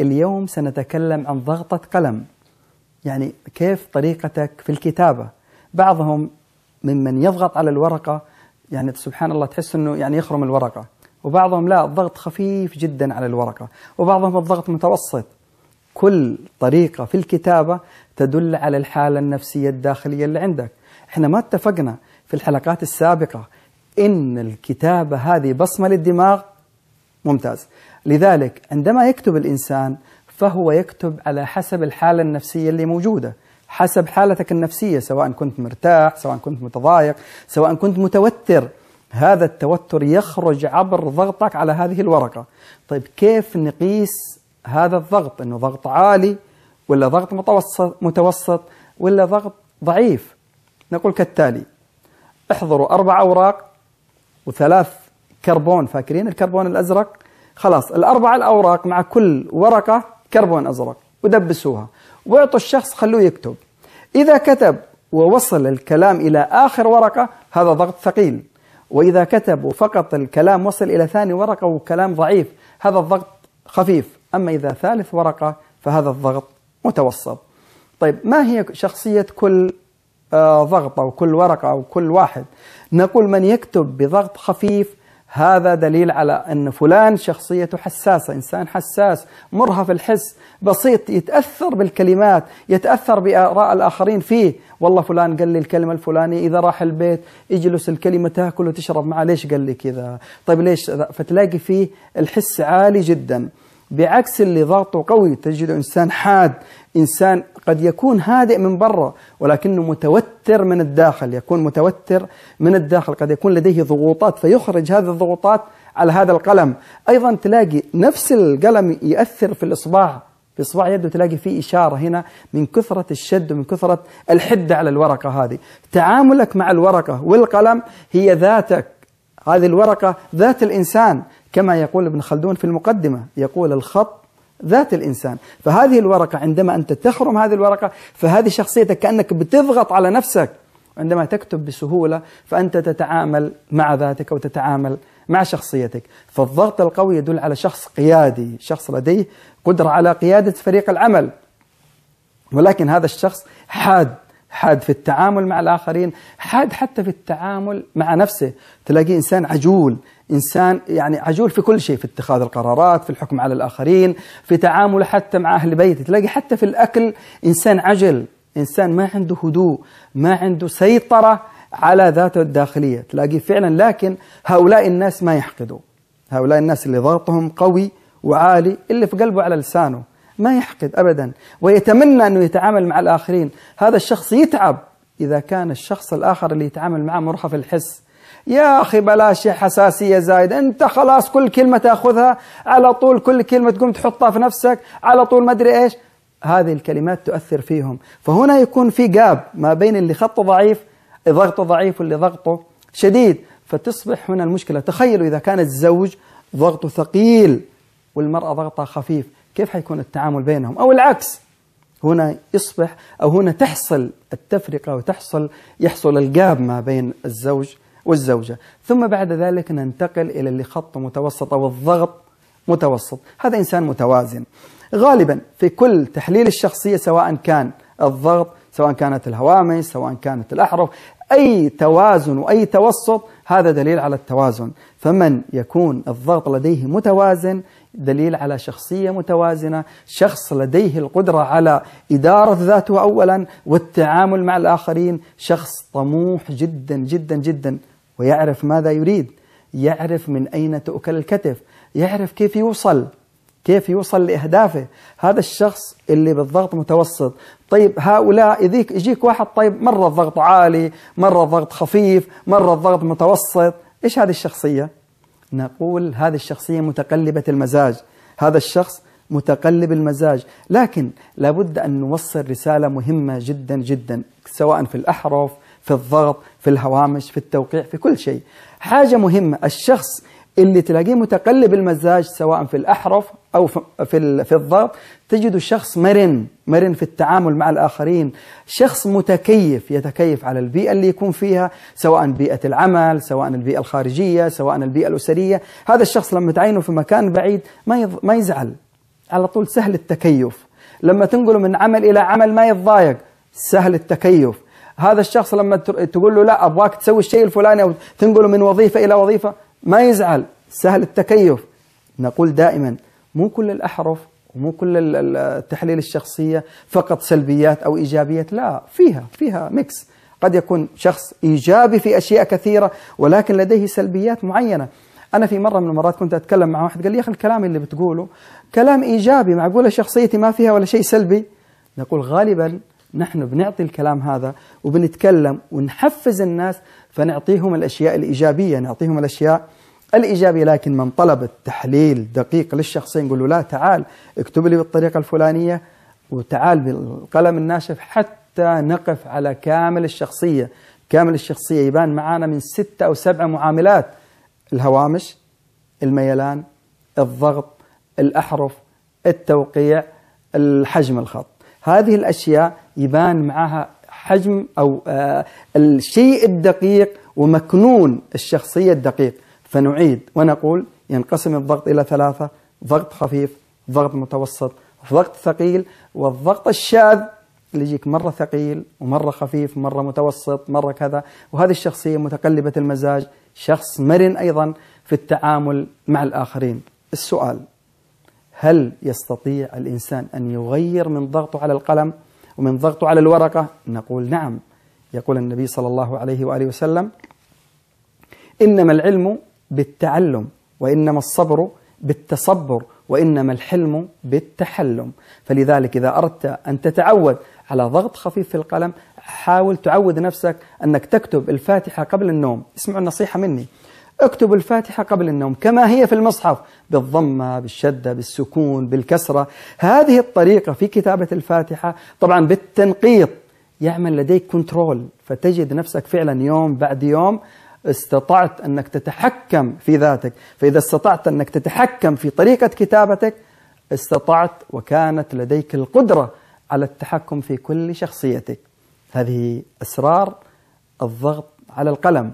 اليوم سنتكلم عن ضغطة قلم يعني كيف طريقتك في الكتابة بعضهم ممن يضغط على الورقة يعني سبحان الله تحس أنه يعني يخرم الورقة وبعضهم لا الضغط خفيف جدا على الورقة وبعضهم الضغط متوسط كل طريقة في الكتابة تدل على الحالة النفسية الداخلية اللي عندك احنا ما اتفقنا في الحلقات السابقة إن الكتابة هذه بصمة للدماغ ممتاز لذلك عندما يكتب الإنسان فهو يكتب على حسب الحالة النفسية اللي موجودة حسب حالتك النفسية سواء كنت مرتاح سواء كنت متضايق سواء كنت متوتر هذا التوتر يخرج عبر ضغطك على هذه الورقة طيب كيف نقيس هذا الضغط أنه ضغط عالي ولا ضغط متوسط, متوسط ولا ضغط ضعيف نقول كالتالي احضروا أربع أوراق وثلاث كربون فاكرين الكربون الأزرق خلاص الأربع الأوراق مع كل ورقة كربون أزرق ودبسوها واعطوا الشخص خلوه يكتب إذا كتب ووصل الكلام إلى آخر ورقة هذا ضغط ثقيل وإذا كتب وفقط الكلام وصل إلى ثاني ورقة وكلام ضعيف هذا الضغط خفيف أما إذا ثالث ورقة فهذا الضغط متوسط طيب ما هي شخصية كل آه، ضغطة وكل ورقة أو كل واحد نقول من يكتب بضغط خفيف هذا دليل على أن فلان شخصيته حساسة إنسان حساس مرهف الحس بسيط يتأثر بالكلمات يتأثر بآراء الآخرين فيه والله فلان قال لي الكلمة الفلانية إذا راح البيت اجلس الكلمة تاكل وتشرب معه ليش قال لي كذا طيب ليش فتلاقي فيه الحس عالي جدا بعكس اللي ضغطه قوي تجده إنسان حاد إنسان قد يكون هادئ من برا ولكنه متوتر من الداخل يكون متوتر من الداخل قد يكون لديه ضغوطات فيخرج هذه الضغوطات على هذا القلم أيضا تلاقي نفس القلم يأثر في الإصبع في إصبع يده تلاقي فيه إشارة هنا من كثرة الشد ومن كثرة الحدة على الورقة هذه تعاملك مع الورقة والقلم هي ذاتك هذه الورقة ذات الإنسان كما يقول ابن خلدون في المقدمة يقول الخط ذات الإنسان فهذه الورقة عندما أنت تخرم هذه الورقة فهذه شخصيتك كأنك بتضغط على نفسك عندما تكتب بسهولة فأنت تتعامل مع ذاتك وتتعامل مع شخصيتك فالضغط القوي يدل على شخص قيادي شخص لديه قدرة على قيادة فريق العمل ولكن هذا الشخص حاد حاد في التعامل مع الآخرين حاد حتى في التعامل مع نفسه تلاقيه إنسان عجول إنسان يعني عجول في كل شيء في اتخاذ القرارات في الحكم على الآخرين في تعامله حتى مع أهل بيته تلاقي حتى في الأكل إنسان عجل إنسان ما عنده هدوء ما عنده سيطرة على ذاته الداخلية تلاقيه فعلا لكن هؤلاء الناس ما يحقدوا هؤلاء الناس اللي ضغطهم قوي وعالي اللي في قلبه على لسانه ما يحقد أبدا ويتمنى أنه يتعامل مع الآخرين هذا الشخص يتعب إذا كان الشخص الآخر اللي يتعامل معه مرهف الحس يا أخي بلاش حساسية زايدة أنت خلاص كل كلمة تأخذها على طول كل كلمة تقوم تحطها في نفسك على طول ما أدري إيش هذه الكلمات تؤثر فيهم فهنا يكون في جاب ما بين اللي خطه ضعيف ضغطه ضعيف واللي ضغطه شديد فتصبح هنا المشكلة تخيلوا إذا كان الزوج ضغطه ثقيل والمرأة ضغطها خفيف كيف حيكون التعامل بينهم أو العكس هنا يصبح أو هنا تحصل التفرقة وتحصل يحصل الجاب ما بين الزوج والزوجة ثم بعد ذلك ننتقل إلى اللي خط متوسط أو الضغط متوسط هذا إنسان متوازن غالبا في كل تحليل الشخصية سواء كان الضغط سواء كانت الهوامش سواء كانت الأحرف أي توازن وأي توسط هذا دليل على التوازن فمن يكون الضغط لديه متوازن دليل على شخصية متوازنة شخص لديه القدرة على إدارة ذاته أولا والتعامل مع الآخرين شخص طموح جدا جدا جدا ويعرف ماذا يريد يعرف من أين تؤكل الكتف يعرف كيف يوصل كيف يوصل لأهدافه هذا الشخص اللي بالضغط متوسط طيب هؤلاء يذيك يجيك واحد طيب مرة الضغط عالي مرة الضغط خفيف مرة الضغط متوسط إيش هذه الشخصية؟ نقول هذه الشخصية متقلبة المزاج هذا الشخص متقلب المزاج لكن لابد أن نوصل رسالة مهمة جدا جدا سواء في الأحرف في الضغط في الهوامش في التوقيع في كل شيء حاجة مهمة الشخص اللي تلاقيه متقلب المزاج سواء في الأحرف أو في في الضبط تجد شخص مرن مرن في التعامل مع الآخرين شخص متكيف يتكيف على البيئة اللي يكون فيها سواء بيئة العمل سواء البيئة الخارجية سواء البيئة الأسرية هذا الشخص لما تعينه في مكان بعيد ما ما يزعل على طول سهل التكيف لما تنقله من عمل إلى عمل ما يتضايق سهل التكيف هذا الشخص لما تقول له لا أبغاك تسوي الشيء الفلاني أو تنقله من وظيفة إلى وظيفة ما يزعل سهل التكيف نقول دائما مو كل الأحرف ومو كل التحليل الشخصية فقط سلبيات أو إيجابيات لا فيها فيها ميكس قد يكون شخص إيجابي في أشياء كثيرة ولكن لديه سلبيات معينة أنا في مرة من المرات كنت أتكلم مع واحد قال لي يا أخي الكلام اللي بتقوله كلام إيجابي معقولة شخصيتي ما فيها ولا شيء سلبي نقول غالبا نحن بنعطي الكلام هذا وبنتكلم ونحفز الناس فنعطيهم الأشياء الإيجابية نعطيهم الأشياء الإيجابية لكن من طلب التحليل دقيق للشخصية نقول له لا تعال اكتب لي بالطريقة الفلانية وتعال بالقلم الناشف حتى نقف على كامل الشخصية كامل الشخصية يبان معانا من ستة أو سبع معاملات الهوامش الميلان الضغط الأحرف التوقيع الحجم الخط هذه الأشياء يبان معها حجم أو آه، الشيء الدقيق ومكنون الشخصية الدقيق فنعيد ونقول ينقسم الضغط إلى ثلاثة ضغط خفيف ضغط متوسط ضغط ثقيل والضغط الشاذ اللي يجيك مرة ثقيل ومرة خفيف مرة متوسط مرة كذا وهذه الشخصية متقلبة المزاج شخص مرن أيضا في التعامل مع الآخرين السؤال هل يستطيع الإنسان أن يغير من ضغطه على القلم؟ ومن ضغطه على الورقة نقول نعم يقول النبي صلى الله عليه وآله وسلم إنما العلم بالتعلم وإنما الصبر بالتصبر وإنما الحلم بالتحلم فلذلك إذا أردت أن تتعود على ضغط خفيف في القلم حاول تعود نفسك أنك تكتب الفاتحة قبل النوم اسمعوا النصيحة مني اكتب الفاتحة قبل النوم كما هي في المصحف بالضمة بالشدة بالسكون بالكسرة هذه الطريقة في كتابة الفاتحة طبعا بالتنقيط يعمل لديك كنترول فتجد نفسك فعلا يوم بعد يوم استطعت أنك تتحكم في ذاتك فإذا استطعت أنك تتحكم في طريقة كتابتك استطعت وكانت لديك القدرة على التحكم في كل شخصيتك هذه أسرار الضغط على القلم